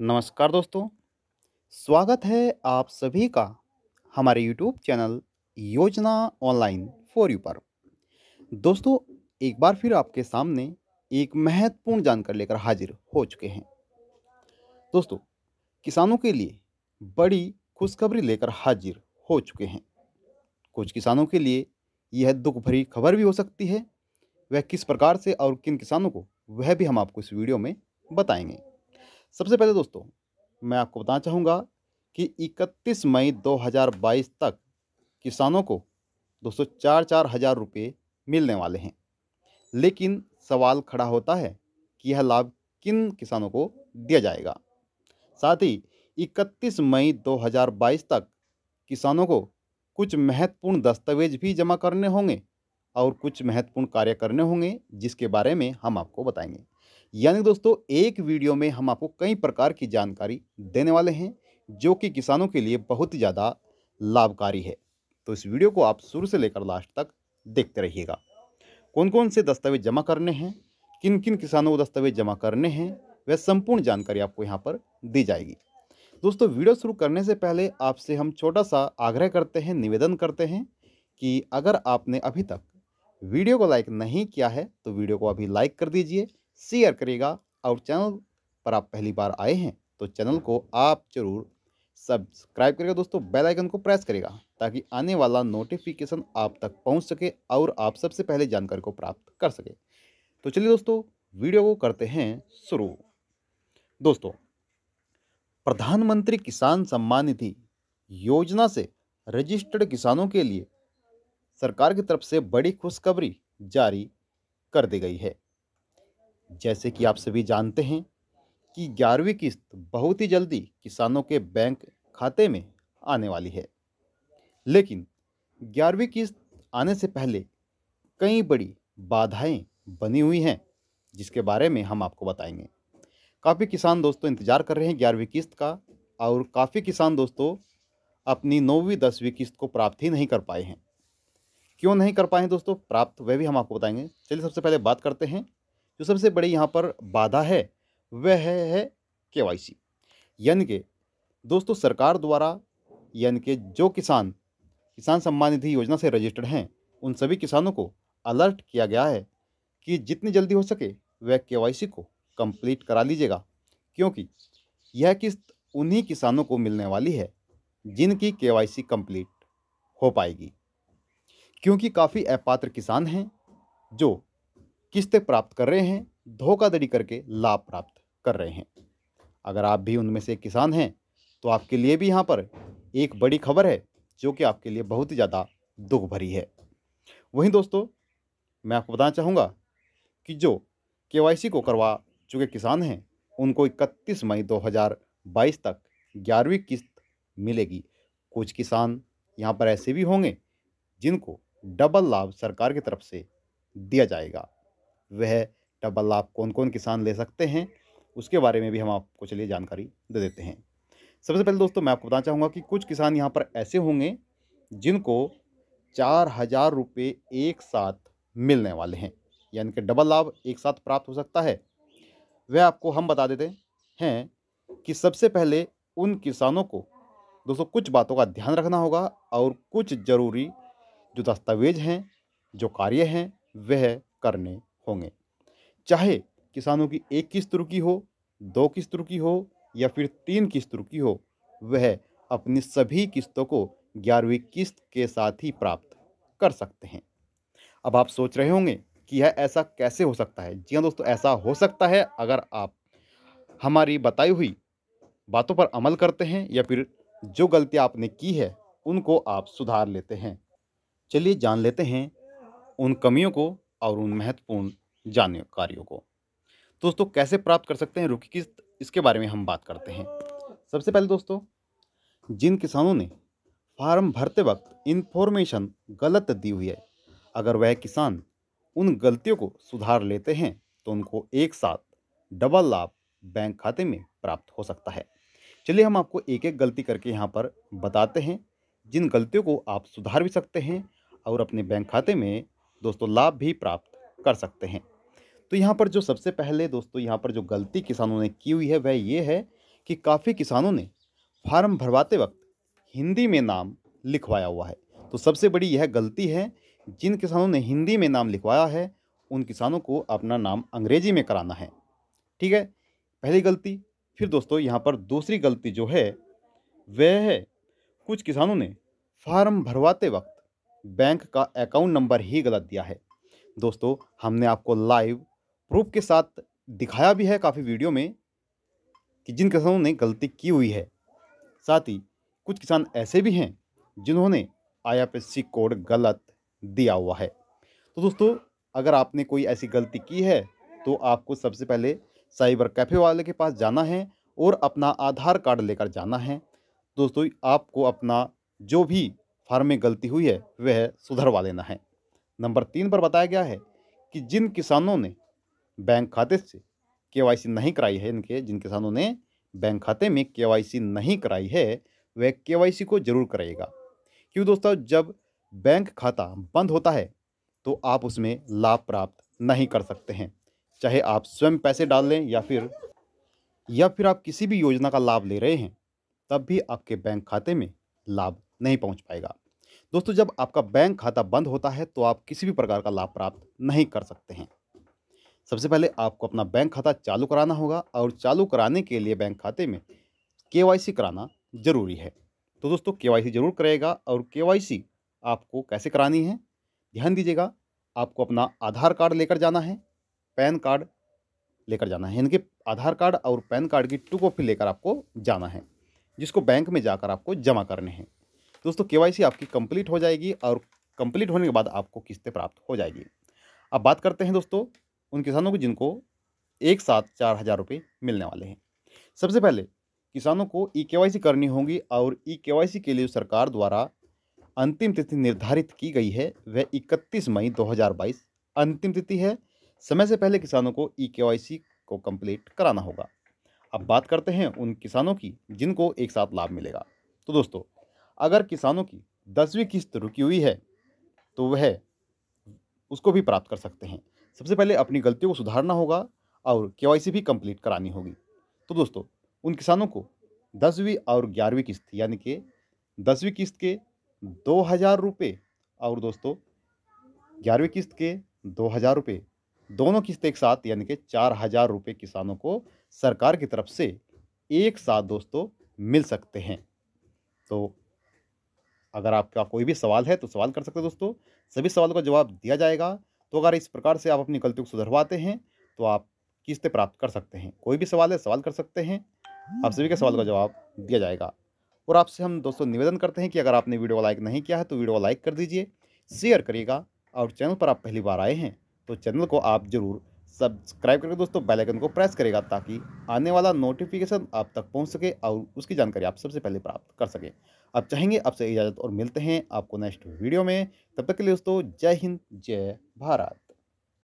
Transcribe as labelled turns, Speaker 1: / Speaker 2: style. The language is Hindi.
Speaker 1: नमस्कार दोस्तों स्वागत है आप सभी का हमारे YouTube channel Yojana online for you पर दोस्तों एक बार फिर आपके सामने एक महत्वपूर्ण जानकारी लेकर हाजिर हो चुके हैं दोस्तों किसानों के लिए बड़ी खुशखबरी लेकर हाजिर हो चुके हैं कुछ किसानों के लिए यह दुख भरी खबर भी हो सकती है वह किस प्रकार से और किन किसानों को वह भी हम आपको इस वीडियो में बताएंगे सबसे पहले दोस्तों मैं आपको बताना चाहूँगा कि 31 मई 2022 तक किसानों को दोस्तों चार चार हज़ार रुपये मिलने वाले हैं लेकिन सवाल खड़ा होता है कि यह लाभ किन किसानों को दिया जाएगा साथ ही 31 मई 2022 तक किसानों को कुछ महत्वपूर्ण दस्तावेज भी जमा करने होंगे और कुछ महत्वपूर्ण कार्य करने होंगे जिसके बारे में हम आपको बताएंगे यानी दोस्तों एक वीडियो में हम आपको कई प्रकार की जानकारी देने वाले हैं जो कि किसानों के लिए बहुत ज़्यादा लाभकारी है तो इस वीडियो को आप शुरू से लेकर लास्ट तक देखते रहिएगा कौन कौन से दस्तावेज जमा करने हैं किन किन किसानों को दस्तावेज जमा करने हैं वह संपूर्ण जानकारी आपको यहाँ पर दी जाएगी दोस्तों वीडियो शुरू करने से पहले आपसे हम छोटा सा आग्रह करते हैं निवेदन करते हैं कि अगर आपने अभी तक वीडियो को लाइक नहीं किया है तो वीडियो को अभी लाइक कर दीजिए शेयर करेगा और चैनल पर आप पहली बार आए हैं तो चैनल को आप जरूर सब्सक्राइब करेगा दोस्तों बेल आइकन को प्रेस करेगा ताकि आने वाला नोटिफिकेशन आप तक पहुंच सके और आप सबसे पहले जानकारी को प्राप्त कर सके तो चलिए दोस्तों वीडियो को करते हैं शुरू दोस्तों प्रधानमंत्री किसान सम्मान निधि योजना से रजिस्टर्ड किसानों के लिए सरकार की तरफ से बड़ी खुशखबरी जारी कर दी गई है जैसे कि आप सभी जानते हैं कि ग्यारहवीं किस्त बहुत ही जल्दी किसानों के बैंक खाते में आने वाली है लेकिन ग्यारहवीं किस्त आने से पहले कई बड़ी बाधाएं बनी हुई हैं जिसके बारे में हम आपको बताएंगे काफ़ी किसान दोस्तों इंतज़ार कर रहे हैं ग्यारहवीं किस्त का और काफ़ी किसान दोस्तों अपनी नौवीं दसवीं किस्त को प्राप्त ही नहीं कर पाए हैं क्यों नहीं कर पाए हैं दोस्तों प्राप्त वह भी हम आपको बताएंगे चलिए सबसे पहले बात करते हैं जो सबसे बड़ी यहाँ पर बाधा है वह है, है के वाई सी यानी कि दोस्तों सरकार द्वारा यानी कि जो किसान किसान सम्मान निधि योजना से रजिस्टर्ड हैं उन सभी किसानों को अलर्ट किया गया है कि जितनी जल्दी हो सके वह के वाई सी को कंप्लीट करा लीजिएगा क्योंकि यह किस्त उन्हीं किसानों को मिलने वाली है जिनकी के वाई सी कंप्लीट हो पाएगी क्योंकि काफ़ी अपात्र किसान हैं जो किस्तें प्राप्त कर रहे हैं धोखाधड़ी करके लाभ प्राप्त कर रहे हैं अगर आप भी उनमें से किसान हैं तो आपके लिए भी यहाँ पर एक बड़ी खबर है जो कि आपके लिए बहुत ही ज़्यादा दुख भरी है वहीं दोस्तों मैं आपको बताना चाहूँगा कि जो के को करवा चुके किसान हैं उनको 31 मई 2022 तक ग्यारहवीं किस्त मिलेगी कुछ किसान यहाँ पर ऐसे भी होंगे जिनको डबल लाभ सरकार की तरफ से दिया जाएगा वह डबल लाभ कौन कौन किसान ले सकते हैं उसके बारे में भी हम आपको चलिए जानकारी दे देते हैं सबसे पहले दोस्तों मैं आपको बताना चाहूँगा कि कुछ किसान यहाँ पर ऐसे होंगे जिनको चार हज़ार रुपये एक साथ मिलने वाले हैं यानी कि डबल लाभ एक साथ प्राप्त हो सकता है वह आपको हम बता देते हैं कि सबसे पहले उन किसानों को दोस्तों कुछ बातों का ध्यान रखना होगा और कुछ ज़रूरी जो दस्तावेज हैं जो कार्य हैं वह करने होंगे चाहे किसानों की एक किस्त रुकी हो दो किस्त रुकी हो या फिर तीन किस्त रुकी हो वह अपनी सभी किस्तों को ग्यारहवीं किस्त के साथ ही प्राप्त कर सकते हैं अब आप सोच रहे होंगे कि यह ऐसा कैसे हो सकता है जी हाँ दोस्तों ऐसा हो सकता है अगर आप हमारी बताई हुई बातों पर अमल करते हैं या फिर जो गलती आपने की है उनको आप सुधार लेते हैं चलिए जान लेते हैं उन कमियों को और उन महत्वपूर्ण जानकारियों को दोस्तों कैसे प्राप्त कर सकते हैं रुकी किस्त इसके बारे में हम बात करते हैं सबसे पहले दोस्तों जिन किसानों ने फार्म भरते वक्त इन्फॉर्मेशन गलत दी हुई है अगर वह किसान उन गलतियों को सुधार लेते हैं तो उनको एक साथ डबल लाभ बैंक खाते में प्राप्त हो सकता है चलिए हम आपको एक एक गलती करके यहाँ पर बताते हैं जिन गलतियों को आप सुधार भी सकते हैं और अपने बैंक खाते में दोस्तों लाभ भी प्राप्त कर सकते हैं तो यहाँ पर जो सबसे पहले दोस्तों यहाँ पर जो गलती किसानों ने की हुई है वह ये है कि काफ़ी किसानों ने फार्म भरवाते वक्त हिंदी में नाम लिखवाया हुआ है तो सबसे बड़ी यह गलती है जिन किसानों ने हिंदी में नाम लिखवाया है उन किसानों को अपना नाम अंग्रेजी में कराना है ठीक है पहली गलती फिर दोस्तों यहाँ पर दूसरी गलती जो है वह है कुछ किसानों ने फार्म भरवाते वक्त बैंक का अकाउंट नंबर ही गलत दिया है दोस्तों हमने आपको लाइव प्रूफ के साथ दिखाया भी है काफ़ी वीडियो में कि जिन किसानों ने गलती की हुई है साथ ही कुछ किसान ऐसे भी हैं जिन्होंने आई कोड गलत दिया हुआ है तो दोस्तों अगर आपने कोई ऐसी गलती की है तो आपको सबसे पहले साइबर कैफ़े वाले के पास जाना है और अपना आधार कार्ड लेकर जाना है दोस्तों आपको अपना जो भी फार्म में गलती हुई है वह सुधरवा लेना है नंबर तीन पर बताया गया है कि जिन किसानों ने बैंक खाते से के नहीं कराई है इनके जिन किसानों ने बैंक खाते में के नहीं कराई है वह के को जरूर कराएगा क्यों दोस्तों जब बैंक खाता बंद होता है तो आप उसमें लाभ प्राप्त नहीं कर सकते हैं चाहे आप स्वयं पैसे डाल लें या फिर या फिर आप किसी भी योजना का लाभ ले रहे हैं तब भी आपके बैंक खाते में लाभ नहीं पहुंच पाएगा दोस्तों जब आपका बैंक खाता बंद होता है तो आप किसी भी प्रकार का लाभ प्राप्त नहीं कर सकते हैं सबसे पहले आपको अपना बैंक खाता चालू कराना होगा और चालू कराने के लिए बैंक खाते में के कराना ज़रूरी है तो दोस्तों के जरूर करेगा और के आपको कैसे करानी है ध्यान दीजिएगा आपको अपना आधार कार्ड लेकर जाना है पैन कार्ड लेकर जाना है यानी कि आधार कार्ड और पैन कार्ड की टू कॉपी लेकर आपको जाना है जिसको बैंक में जाकर आपको जमा करने हैं दोस्तों के आपकी कंप्लीट हो जाएगी और कंप्लीट होने के बाद आपको किस्तें प्राप्त हो जाएगी अब बात करते हैं दोस्तों उन किसानों को जिनको एक साथ चार हज़ार रुपये मिलने वाले हैं सबसे पहले किसानों को ई के करनी होगी और ई के के लिए सरकार द्वारा अंतिम तिथि निर्धारित की गई है वह 31 मई 2022 अंतिम तिथि है समय से पहले किसानों को ई के को कंप्लीट कराना होगा अब बात करते हैं उन किसानों की जिनको एक साथ लाभ मिलेगा तो दोस्तों अगर किसानों की दसवीं किस्त रुकी हुई है तो वह उसको भी प्राप्त कर सकते हैं सबसे पहले अपनी गलतियों को सुधारना होगा और के भी कंप्लीट करानी होगी तो दोस्तों उन किसानों को दसवीं और ग्यारहवीं किस्त यानी कि दसवीं किस्त के दो हज़ार रुपये और दोस्तों ग्यारहवीं किस्त के दो हज़ार रुपये दोनों किस्त एक साथ यानी कि चार हज़ार रुपये किसानों को सरकार की तरफ से एक साथ दोस्तों मिल सकते हैं तो अगर आपका कोई भी सवाल है तो सवाल कर सकते हो दोस्तों सभी सवालों का जवाब दिया जाएगा तो अगर इस प्रकार से आप अपनी गलतियों को सुधरवाते हैं तो आप किस्तें प्राप्त कर सकते हैं कोई भी सवाल है सवाल कर सकते हैं आप सभी के सवाल का जवाब दिया जाएगा और आपसे हम दोस्तों निवेदन करते हैं कि अगर आपने वीडियो लाइक नहीं किया है तो वीडियो लाइक कर दीजिए शेयर करिएगा और चैनल पर आप पहली बार आए हैं तो चैनल को आप ज़रूर सब्सक्राइब करके दोस्तों बेल आइकन को प्रेस करेगा ताकि आने वाला नोटिफिकेशन आप तक पहुंच सके और उसकी जानकारी आप सबसे पहले प्राप्त कर सकें आप चाहेंगे आपसे इजाज़त और मिलते हैं आपको नेक्स्ट वीडियो में तब तक के लिए दोस्तों जय हिंद जय भारत